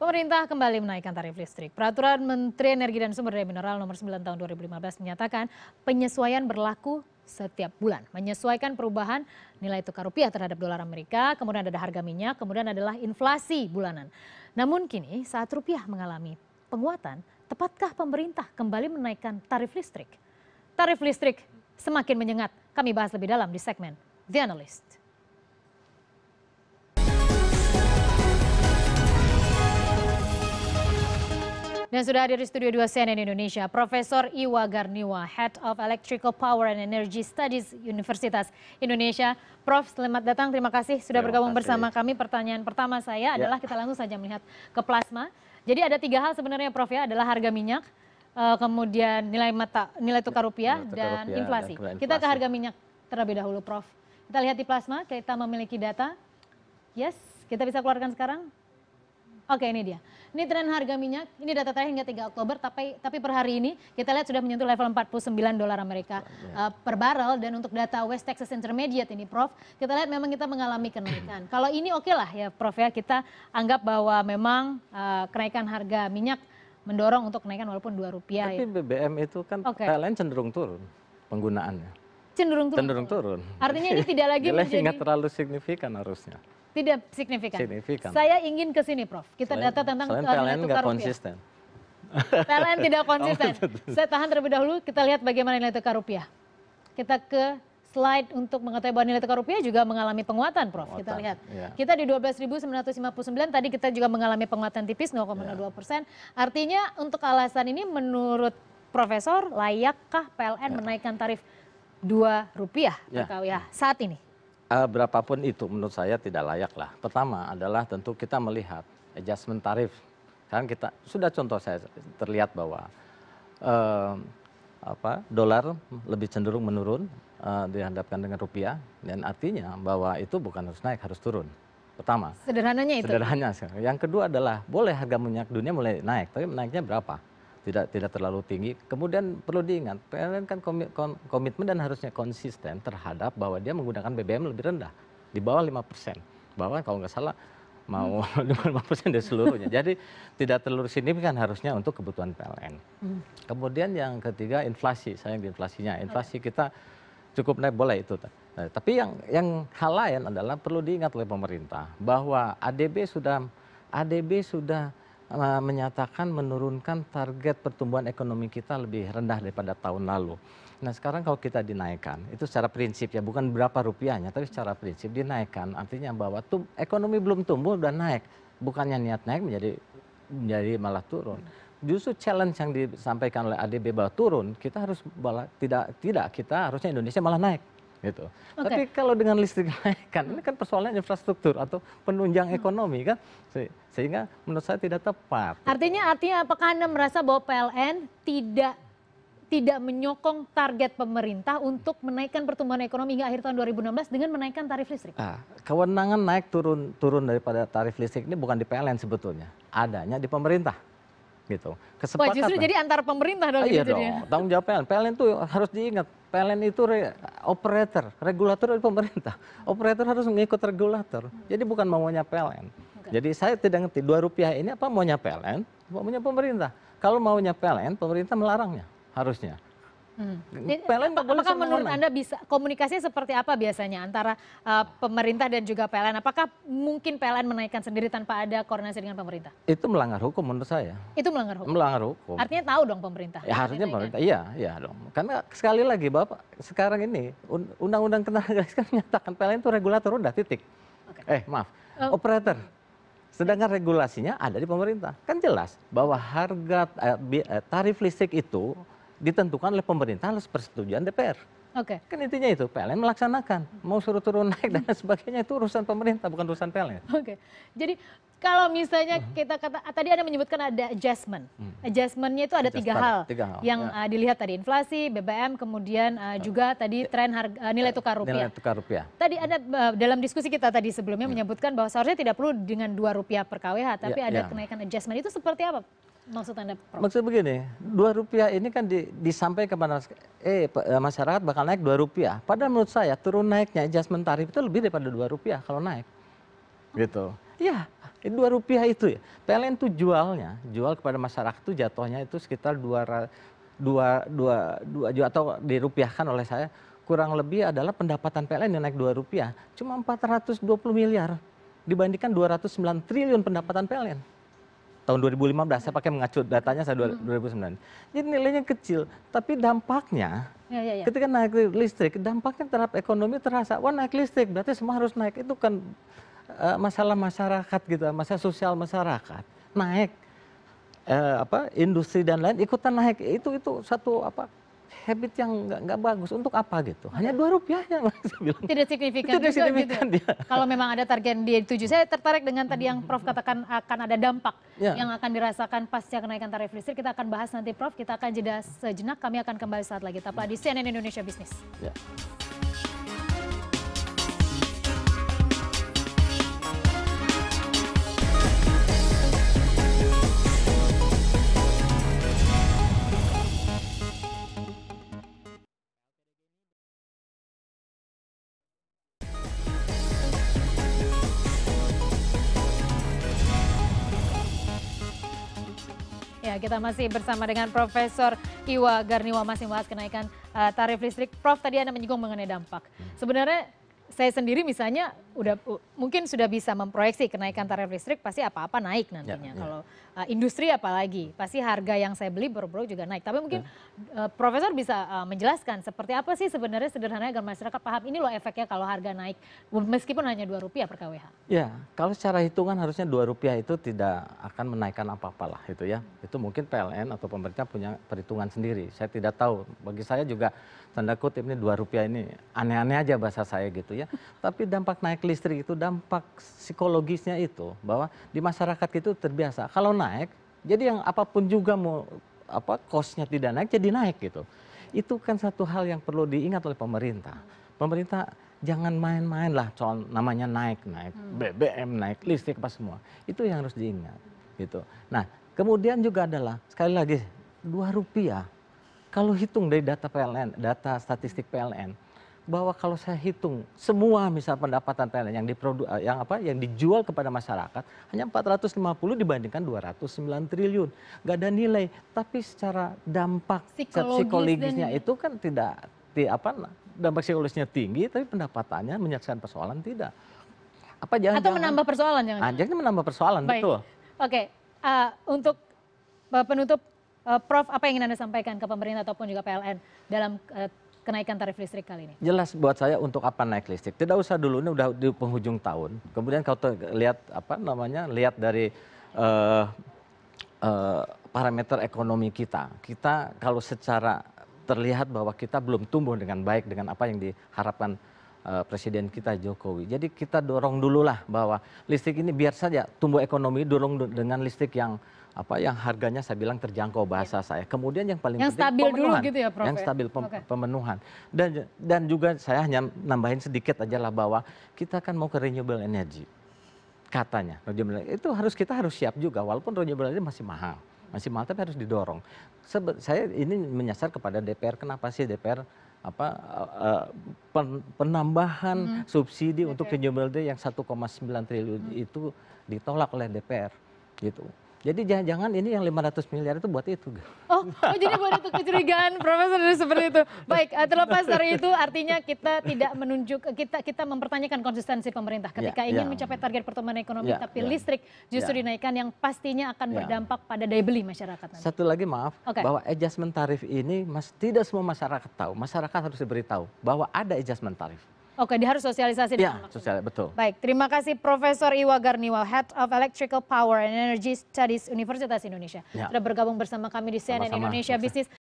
Pemerintah kembali menaikkan tarif listrik. Peraturan Menteri Energi dan Sumber Daya Mineral nomor 9 tahun 2015 menyatakan penyesuaian berlaku setiap bulan. Menyesuaikan perubahan nilai tukar rupiah terhadap dolar Amerika, kemudian ada harga minyak, kemudian adalah inflasi bulanan. Namun kini saat rupiah mengalami penguatan, tepatkah pemerintah kembali menaikkan tarif listrik? Tarif listrik semakin menyengat. Kami bahas lebih dalam di segmen The Analyst. Dan sudah hadir di Studio 2 CNN Indonesia, Profesor Iwa Garniwa, Head of Electrical Power and Energy Studies Universitas Indonesia. Prof, selamat datang. Terima kasih sudah terima bergabung kasih. bersama kami. Pertanyaan pertama saya ya. adalah kita langsung saja melihat ke plasma. Jadi ada tiga hal sebenarnya Prof ya, adalah harga minyak, eh, kemudian nilai mata nilai tukar rupiah, nilai tukar dan, rupiah, inflasi. dan inflasi. Kita ke harga minyak terlebih dahulu Prof. Kita lihat di plasma, kita memiliki data. Yes, kita bisa keluarkan sekarang. Oke ini dia. Ini tren harga minyak, ini data terakhir hingga 3 Oktober, tapi, tapi per hari ini kita lihat sudah menyentuh level 49 dolar Amerika yeah. uh, per barrel. Dan untuk data West Texas Intermediate ini Prof, kita lihat memang kita mengalami kenaikan. Kalau ini oke okay lah ya Prof ya, kita anggap bahwa memang uh, kenaikan harga minyak mendorong untuk kenaikan walaupun dua rupiah. Tapi ya. BBM itu kan okay. PLN cenderung turun penggunaannya. Cenderung turun? Cenderung turun. Artinya ini tidak lagi menjadi... Tidak terlalu signifikan harusnya tidak signifikan. signifikan. Saya ingin ke sini, Prof. Kita selain, data tentang selain PLN tidak konsisten. PLN tidak konsisten. Saya tahan terlebih dahulu, kita lihat bagaimana nilai tukar rupiah. Kita ke slide untuk mengetahui bahwa nilai tukar rupiah juga mengalami penguatan, Prof. Penguatan, kita lihat. Yeah. Kita di 12.959, tadi kita juga mengalami penguatan tipis 0,02 ya. persen. Iya. Artinya untuk alasan ini menurut Profesor, layakkah PLN yeah. menaikkan tarif dua rupiah iya. ya. per saat ini? Eh, berapapun itu menurut saya tidak layak lah pertama adalah tentu kita melihat adjustment tarif kan kita sudah contoh saya terlihat bahwa uh, apa dolar lebih cenderung menurun eh, dihadapkan dengan rupiah dan artinya bahwa itu bukan harus naik harus turun pertama sederhananya itu sederhananya yang kedua adalah boleh harga minyak dunia mulai naik tapi naiknya berapa tidak tidak terlalu tinggi kemudian perlu diingat pln kan komitmen dan harusnya konsisten terhadap bahwa dia menggunakan bbm lebih rendah di bawah lima persen Bahwa kalau nggak salah mau hmm. lima persen dari seluruhnya jadi tidak terlalu signifikan harusnya untuk kebutuhan pln hmm. kemudian yang ketiga inflasi saya di inflasinya inflasi kita cukup naik boleh itu Nah, tapi yang yang hal lain adalah perlu diingat oleh pemerintah bahwa ADB sudah ADB sudah Eh, menyatakan menurunkan target pertumbuhan ekonomi kita lebih rendah daripada tahun lalu. Nah sekarang kalau kita dinaikkan, itu secara prinsip ya, bukan berapa rupiahnya, tapi secara prinsip dinaikkan, artinya bahwa tum, ekonomi belum tumbuh udah naik, bukannya niat naik menjadi menjadi malah turun. Justru challenge yang disampaikan oleh ADB bahwa turun, kita harus malah, tidak tidak kita harusnya Indonesia malah naik. Gitu. tapi kalau dengan listrik kan ini kan persoalannya infrastruktur atau penunjang hmm. ekonomi kan sehingga menurut saya tidak tepat gitu. artinya artinya apakah anda merasa bahwa pln tidak tidak menyokong target pemerintah untuk menaikkan pertumbuhan ekonomi hingga akhir tahun 2016 dengan menaikkan tarif listrik? Nah, kewenangan naik turun turun daripada tarif listrik ini bukan di PLN sebetulnya, adanya di pemerintah gitu. Kesepakatan. Wah justru jadi antar pemerintah dong. Iya gitu dong, tanggung jawab PLN. PLN itu harus diingat, PLN itu re operator, regulator dari pemerintah. Operator harus mengikut regulator. Jadi bukan maunya PLN. Jadi saya tidak ngerti, dua rupiah ini apa maunya PLN, maunya pemerintah. Kalau maunya PLN, pemerintah melarangnya harusnya. Hmm. PLN apakah boleh Apakah menurut Anda bisa komunikasinya seperti apa biasanya antara uh, pemerintah dan juga PLN? Apakah mungkin PLN menaikkan sendiri tanpa ada koordinasi dengan pemerintah? Itu melanggar hukum menurut saya. Itu melanggar hukum. Melanggar hukum. Artinya tahu dong pemerintah. Ya, harusnya pemerintah. Iya, iya dong. Karena sekali lagi Bapak, sekarang ini undang-undang ketenaga kan menyatakan PLN itu regulator udah titik. Okay. Eh, maaf. Um, operator. Sedangkan regulasinya ada di pemerintah. Kan jelas bahwa harga eh, eh, tarif listrik itu oh ditentukan oleh pemerintah atas persetujuan DPR. Oke. Okay. Kan intinya itu PLN melaksanakan, hmm. mau suruh turun naik dan sebagainya itu urusan pemerintah bukan urusan PLN. Oke. Okay. Jadi kalau misalnya hmm. kita kata ah, tadi Anda menyebutkan ada adjustment. Hmm. Adjustmentnya itu ada tiga hal, tiga hal yang ya. Ah, dilihat tadi inflasi, BBM, kemudian uh, juga tadi ya. tren harga nilai tukar rupiah. Nilai tukar rupiah. Tadi Anda uh, dalam diskusi kita tadi sebelumnya ya. menyebutkan bahwa seharusnya tidak perlu dengan dua rupiah per kWh, tapi ya, ada ya. kenaikan adjustment itu seperti apa? Maksud Anda? Prof? Maksud begini, dua rupiah ini kan di, disampaikan kepada eh, eh, masyarakat bakal naik dua rupiah. Padahal menurut saya turun naiknya adjustment tarif itu lebih daripada dua rupiah kalau naik. Gitu. Ya, dua rupiah itu ya. PLN itu jualnya, jual kepada masyarakat itu jatuhnya itu sekitar dua dua dua dua juta atau dirupiahkan oleh saya kurang lebih adalah pendapatan PLN yang naik dua rupiah cuma 420 miliar dibandingkan 209 triliun pendapatan PLN tahun 2015 saya pakai mengacu datanya saya 2009. Hmm. Jadi nilainya kecil, tapi dampaknya ya, ya, ya. ketika naik listrik, dampaknya terhadap ekonomi terasa. Wah naik listrik, berarti semua harus naik. Itu kan uh, masalah masyarakat gitu, masalah sosial masyarakat naik. Uh, apa industri dan lain ikutan naik itu itu satu apa habit yang nggak bagus untuk apa gitu hanya dua rupiah yang tidak signifikan tidak juga gitu. signifikan gitu. kalau memang ada target dia tujuh saya tertarik dengan tadi yang Prof katakan akan ada dampak ya. yang akan dirasakan pasca kenaikan tarif listrik kita akan bahas nanti Prof kita akan jeda sejenak kami akan kembali saat lagi ya. di CNN Indonesia Business ya. Ya, kita masih bersama dengan Profesor Iwa Garniwa masih membahas kenaikan uh, tarif listrik. Prof, tadi Anda menyinggung mengenai dampak. Sebenarnya saya sendiri misalnya udah mungkin sudah bisa memproyeksi kenaikan tarif listrik pasti apa-apa naik ya, nantinya. Ya, ya. Kalau uh, industri apalagi pasti harga yang saya beli baru juga naik. Tapi mungkin ya. uh, profesor bisa uh, menjelaskan seperti apa sih sebenarnya sederhananya agar masyarakat paham ini loh efeknya kalau harga naik meskipun hanya dua rupiah per kWh. Ya, kalau secara hitungan harusnya dua rupiah itu tidak akan menaikkan apa-apalah itu ya. Itu mungkin PLN atau pemerintah punya perhitungan sendiri. Saya tidak tahu. Bagi saya juga tanda kutip ini dua rupiah ini aneh-aneh aja bahasa saya gitu ya. Tapi dampak naik naik listrik itu dampak psikologisnya itu bahwa di masyarakat itu terbiasa kalau naik jadi yang apapun juga mau apa costnya tidak naik jadi naik gitu itu kan satu hal yang perlu diingat oleh pemerintah pemerintah jangan main-main lah soal namanya naik naik BBM hmm. naik listrik apa semua itu yang harus diingat gitu nah kemudian juga adalah sekali lagi dua rupiah kalau hitung dari data PLN data statistik PLN bahwa kalau saya hitung semua misal pendapatan pln yang diprodu, eh, yang apa yang dijual kepada masyarakat hanya 450 dibandingkan 209 triliun. Gak ada nilai, tapi secara dampak Psikologis psikologisnya dan... itu kan tidak di, apa dampak psikologisnya tinggi tapi pendapatannya menyaksikan persoalan tidak. Apa jangan Atau menambah persoalan jangan. Ah, jangan menambah persoalan, Baik. betul. Oke, okay. uh, eh, untuk eh, penutup uh, Prof apa yang ingin Anda sampaikan ke pemerintah ataupun juga PLN dalam uh, kenaikan tarif listrik kali ini? Jelas buat saya untuk apa naik listrik. Tidak usah dulu ini udah di penghujung tahun. Kemudian kalau lihat apa namanya? Lihat dari uh, uh, parameter ekonomi kita. Kita kalau secara terlihat bahwa kita belum tumbuh dengan baik dengan apa yang diharapkan uh, presiden kita Jokowi. Jadi kita dorong dulu lah bahwa listrik ini biar saja tumbuh ekonomi dorong dengan listrik yang apa yang harganya saya bilang terjangkau bahasa iya. saya. Kemudian yang paling yang penting stabil pemenuhan. dulu gitu ya, Prof. Yang ya? stabil pem okay. pemenuhan. Dan dan juga saya hanya nambahin sedikit aja lah bahwa kita kan mau ke renewable energy. Katanya, itu harus kita harus siap juga walaupun renewable energy masih mahal. Masih mahal tapi harus didorong. Sebe saya ini menyasar kepada DPR. Kenapa sih DPR apa uh, pen, penambahan hmm. subsidi okay. untuk renewable energy yang 1,9 triliun hmm. itu ditolak oleh DPR gitu. Jadi jangan-jangan ini yang 500 miliar itu buat itu. Oh, oh jadi buat itu kecurigaan Profesor seperti itu. Baik, eh, terlepas dari itu artinya kita tidak menunjuk eh, kita kita mempertanyakan konsistensi pemerintah ya, ketika yeah, ingin yeah. mencapai target pertumbuhan ekonomi yeah, tapi yeah. listrik justru yeah. dinaikkan yang pastinya akan yeah. berdampak pada daya beli masyarakat nanti. Satu lagi maaf okay. bahwa adjustment tarif ini mas tidak semua masyarakat tahu. Masyarakat harus diberitahu bahwa ada adjustment tarif. Oke, dia harus sosialisasi ya, sosial, betul. Baik, terima kasih Profesor Iwa Garniwa, Head of Electrical Power and Energy Studies Universitas Indonesia. Ya. Sudah bergabung bersama kami di CNN Sama -sama. Indonesia Business.